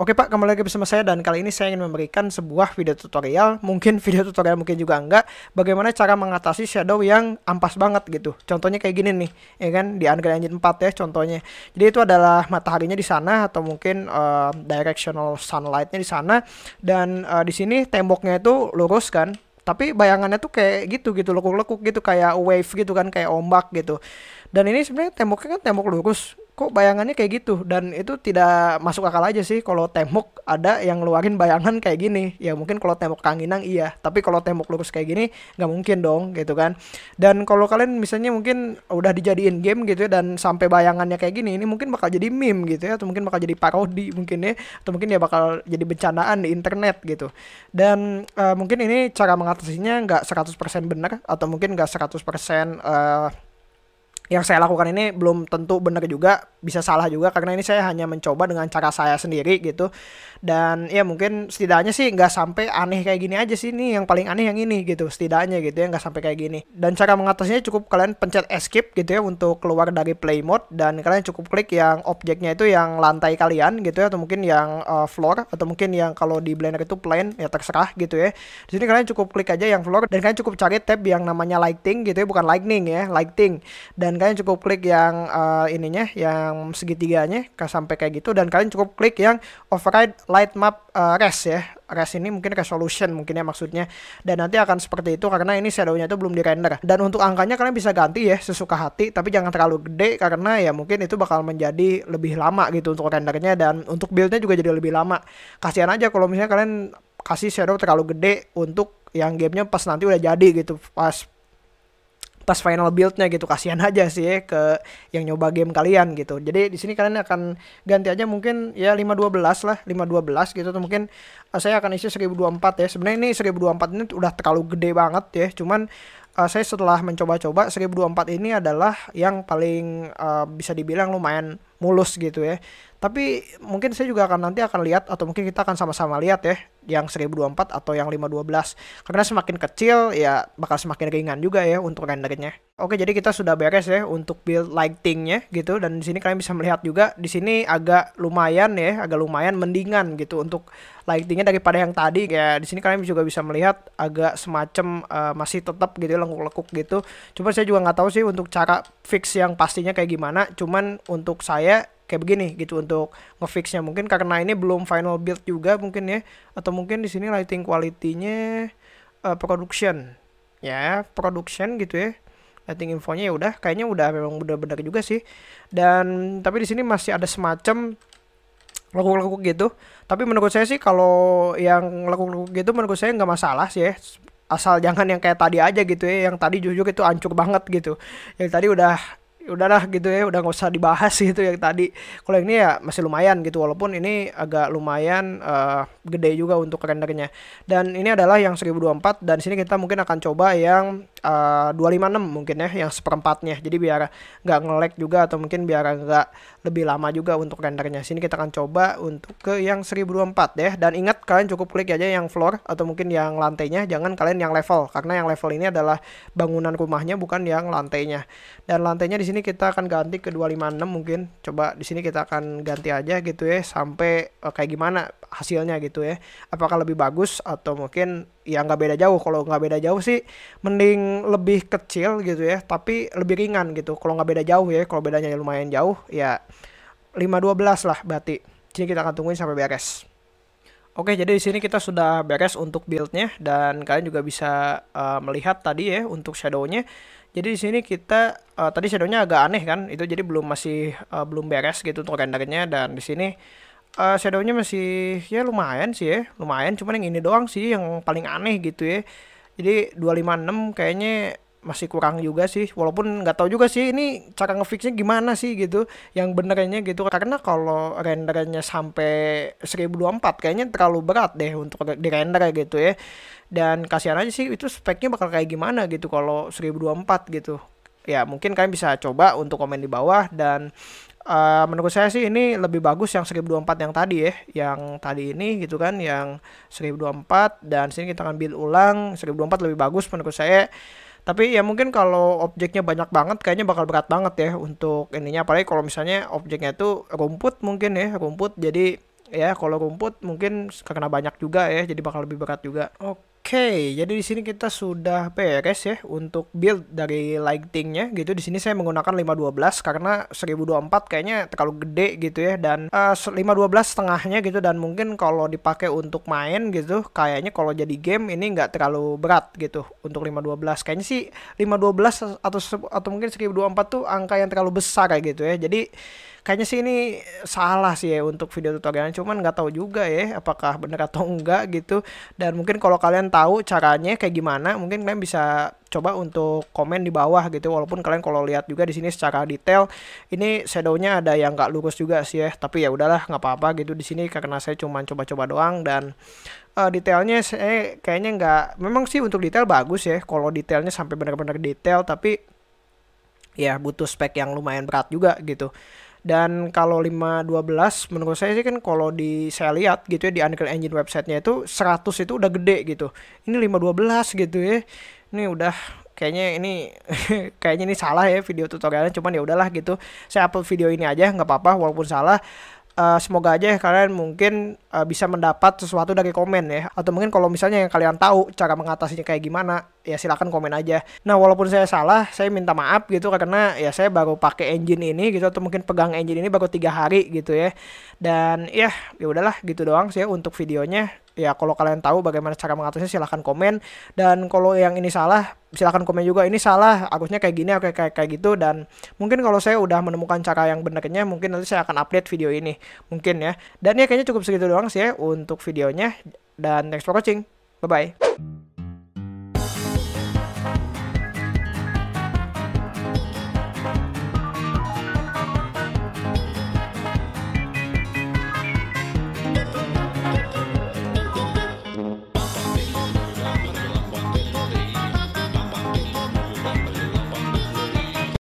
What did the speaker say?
Oke Pak, kembali lagi bersama saya dan kali ini saya ingin memberikan sebuah video tutorial, mungkin video tutorial mungkin juga enggak, bagaimana cara mengatasi shadow yang ampas banget gitu. Contohnya kayak gini nih, ya kan di Unreal Engine 4 ya contohnya. Jadi itu adalah mataharinya di sana atau mungkin uh, directional sunlightnya di sana dan uh, di sini temboknya itu lurus kan, tapi bayangannya tuh kayak gitu gitu lekuk-lekuk gitu kayak wave gitu kan kayak ombak gitu dan ini sebenarnya temboknya kan tembok lurus kok bayangannya kayak gitu dan itu tidak masuk akal aja sih kalau tembok ada yang ngeluarin bayangan kayak gini ya mungkin kalau tembok kanginang iya tapi kalau tembok lurus kayak gini nggak mungkin dong gitu kan dan kalau kalian misalnya mungkin udah dijadiin game gitu ya dan sampai bayangannya kayak gini ini mungkin bakal jadi meme gitu ya atau mungkin bakal jadi parodi mungkin ya atau mungkin ya bakal jadi bencanaan di internet gitu dan uh, mungkin ini cara mengatasinya nggak 100% benar atau mungkin nggak 100% uh, yang saya lakukan ini belum tentu benar juga, bisa salah juga karena ini saya hanya mencoba dengan cara saya sendiri gitu. Dan ya mungkin setidaknya sih nggak sampai aneh kayak gini aja sih ini yang paling aneh yang ini gitu setidaknya gitu ya nggak sampai kayak gini. Dan cara mengatasinya cukup kalian pencet escape gitu ya untuk keluar dari play mode dan kalian cukup klik yang objeknya itu yang lantai kalian gitu ya atau mungkin yang uh, floor atau mungkin yang kalau di Blender itu plane ya terserah gitu ya. Di sini kalian cukup klik aja yang floor dan kalian cukup cari tab yang namanya lighting gitu ya bukan lightning ya, lighting. Dan kalian cukup klik yang uh, ininya yang segitiganya ke sampai kayak gitu dan kalian cukup klik yang override light map uh, eh, res ya res ini mungkin resolution mungkin ya maksudnya dan nanti akan seperti itu karena ini shadownya itu belum di render dan untuk angkanya kalian bisa ganti ya sesuka hati tapi jangan terlalu gede karena ya mungkin itu bakal menjadi lebih lama gitu untuk rendernya dan untuk buildnya juga jadi lebih lama kasihan aja kalau misalnya kalian kasih shadow terlalu gede untuk yang gamenya pas nanti udah jadi gitu pas pas final buildnya gitu kasihan aja sih ya, ke yang nyoba game kalian gitu jadi di sini kalian akan ganti aja mungkin ya 512 lah 512 gitu tuh mungkin eh, saya akan isi 1024 ya sebenarnya ini 1024 ini udah terlalu gede banget ya cuman uh, saya setelah mencoba-coba 1024 ini adalah yang paling uh, bisa dibilang lumayan mulus gitu ya tapi mungkin saya juga akan nanti akan lihat atau mungkin kita akan sama-sama lihat ya yang 1024 atau yang 512 karena semakin kecil ya bakal semakin ringan juga ya untuk rendernya. Oke, jadi kita sudah beres ya untuk build lightingnya gitu dan di sini kalian bisa melihat juga di sini agak lumayan ya, agak lumayan mendingan gitu untuk lightingnya daripada yang tadi ya. Di sini kalian juga bisa melihat agak semacam uh, masih tetap gitu ya, lengkuk lekuk gitu. Cuma saya juga nggak tahu sih untuk cara fix yang pastinya kayak gimana. Cuman untuk saya kayak begini gitu untuk ngefixnya mungkin karena ini belum final build juga mungkin ya atau mungkin di sini lighting quality-nya uh, production ya production gitu ya lighting infonya ya udah kayaknya udah memang udah benar juga sih dan tapi di sini masih ada semacam lekuk-lekuk gitu tapi menurut saya sih kalau yang lekuk-lekuk gitu menurut saya nggak masalah sih ya asal jangan yang kayak tadi aja gitu ya yang tadi jujur itu ancur banget gitu yang tadi udah udahlah gitu ya udah nggak usah dibahas gitu ya tadi kalau ini ya masih lumayan gitu walaupun ini agak lumayan uh, gede juga untuk rendernya dan ini adalah yang 1024 dan sini kita mungkin akan coba yang 256 eh, mungkin ya yang seperempatnya jadi biar nggak ngelek juga atau mungkin biar nggak lebih lama juga untuk rendernya sini kita akan coba untuk ke yang 1024 deh ya. dan ingat kalian cukup klik aja yang floor atau mungkin yang lantainya jangan kalian yang level karena yang level ini adalah bangunan rumahnya bukan yang lantainya dan lantainya di sini kita akan ganti ke 256 mungkin coba di sini kita akan ganti aja gitu ya sampai eh, kayak gimana hasilnya gitu ya apakah lebih bagus atau mungkin ya nggak beda jauh kalau nggak beda jauh sih mending lebih kecil gitu ya tapi lebih ringan gitu kalau nggak beda jauh ya kalau bedanya lumayan jauh ya 512 lah berarti Jadi kita akan tungguin sampai beres Oke, jadi di sini kita sudah beres untuk build-nya dan kalian juga bisa uh, melihat tadi ya untuk shadow-nya. Jadi di sini kita uh, tadi shadow-nya agak aneh kan, itu jadi belum masih uh, belum beres gitu untuk rendernya dan di sini uh, shadownya masih ya lumayan sih ya lumayan cuman yang ini doang sih yang paling aneh gitu ya jadi 256 kayaknya masih kurang juga sih walaupun nggak tahu juga sih ini cara ngefixnya gimana sih gitu yang benernya gitu karena kalau rendernya sampai 1024 kayaknya terlalu berat deh untuk di render gitu ya dan kasihan aja sih itu speknya bakal kayak gimana gitu kalau 1024 gitu ya mungkin kalian bisa coba untuk komen di bawah dan uh, menurut saya sih ini lebih bagus yang 1024 yang tadi ya yang tadi ini gitu kan yang 1024 dan sini kita akan build ulang 1024 lebih bagus menurut saya tapi ya mungkin kalau objeknya banyak banget kayaknya bakal berat banget ya untuk ininya apalagi kalau misalnya objeknya itu rumput mungkin ya rumput jadi ya kalau rumput mungkin karena banyak juga ya jadi bakal lebih berat juga oke Oke, jadi di sini kita sudah beres ya untuk build dari lightingnya gitu. Di sini saya menggunakan 512 karena 1024 kayaknya terlalu gede gitu ya dan uh, eh, 512 setengahnya gitu dan mungkin kalau dipakai untuk main gitu kayaknya kalau jadi game ini nggak terlalu berat gitu untuk 512. Kayaknya sih 512 atau atau mungkin 1024 tuh angka yang terlalu besar kayak gitu ya. Jadi kayaknya sih ini salah sih ya untuk video tutorialnya cuman nggak tahu juga ya apakah bener atau enggak gitu dan mungkin kalau kalian tahu caranya kayak gimana mungkin kalian bisa coba untuk komen di bawah gitu walaupun kalian kalau lihat juga di sini secara detail ini shadownya ada yang nggak lurus juga sih ya tapi ya udahlah nggak apa-apa gitu di sini karena saya cuma coba-coba doang dan uh, detailnya saya kayaknya nggak memang sih untuk detail bagus ya kalau detailnya sampai benar-benar detail tapi ya butuh spek yang lumayan berat juga gitu dan kalau 512 menurut saya sih kan kalau di saya lihat gitu ya di Unreal Engine websitenya itu 100 itu udah gede gitu. Ini 512 gitu ya. Ini udah kayaknya ini kayaknya ini salah ya video tutorialnya cuman ya udahlah gitu saya upload video ini aja nggak apa-apa walaupun salah uh, semoga aja ya kalian mungkin uh, bisa mendapat sesuatu dari komen ya atau mungkin kalau misalnya yang kalian tahu cara mengatasinya kayak gimana ya silahkan komen aja nah walaupun saya salah saya minta maaf gitu karena ya saya baru pakai engine ini gitu atau mungkin pegang engine ini baru tiga hari gitu ya dan ya ya udahlah gitu doang sih ya untuk videonya ya kalau kalian tahu bagaimana cara mengatasinya silahkan komen dan kalau yang ini salah silahkan komen juga ini salah harusnya kayak gini oke kayak kayak gitu dan mungkin kalau saya udah menemukan cara yang benernya mungkin nanti saya akan update video ini mungkin ya dan ya kayaknya cukup segitu doang sih ya untuk videonya dan next for watching bye bye